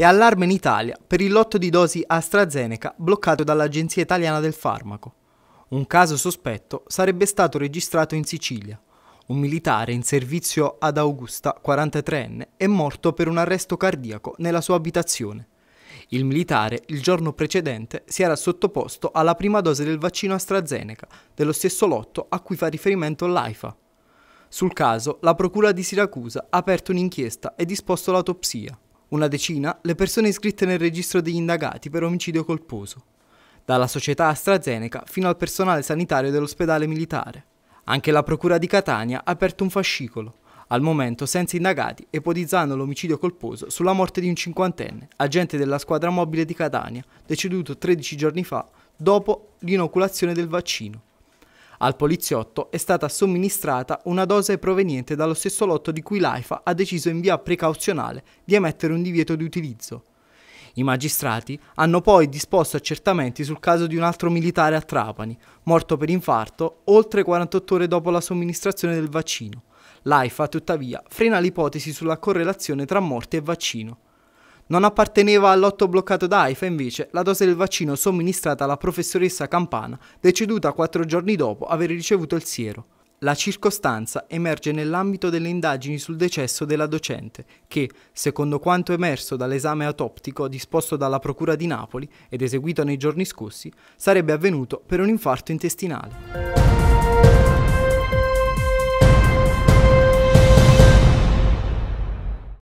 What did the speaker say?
e allarme in Italia per il lotto di dosi AstraZeneca bloccato dall'Agenzia Italiana del Farmaco. Un caso sospetto sarebbe stato registrato in Sicilia. Un militare in servizio ad Augusta, 43enne, è morto per un arresto cardiaco nella sua abitazione. Il militare, il giorno precedente, si era sottoposto alla prima dose del vaccino AstraZeneca, dello stesso lotto a cui fa riferimento l'AIFA. Sul caso, la Procura di Siracusa ha aperto un'inchiesta e disposto l'autopsia una decina le persone iscritte nel registro degli indagati per omicidio colposo, dalla società AstraZeneca fino al personale sanitario dell'ospedale militare. Anche la Procura di Catania ha aperto un fascicolo, al momento senza indagati, ipotizzando l'omicidio colposo sulla morte di un cinquantenne, agente della squadra mobile di Catania, deceduto 13 giorni fa dopo l'inoculazione del vaccino. Al poliziotto è stata somministrata una dose proveniente dallo stesso lotto di cui l'AIFA ha deciso in via precauzionale di emettere un divieto di utilizzo. I magistrati hanno poi disposto accertamenti sul caso di un altro militare a Trapani, morto per infarto oltre 48 ore dopo la somministrazione del vaccino. L'AIFA tuttavia frena l'ipotesi sulla correlazione tra morte e vaccino non apparteneva all'otto bloccato da AIFA invece la dose del vaccino somministrata alla professoressa Campana, deceduta quattro giorni dopo aver ricevuto il siero. La circostanza emerge nell'ambito delle indagini sul decesso della docente, che, secondo quanto emerso dall'esame autoptico disposto dalla Procura di Napoli ed eseguito nei giorni scorsi, sarebbe avvenuto per un infarto intestinale.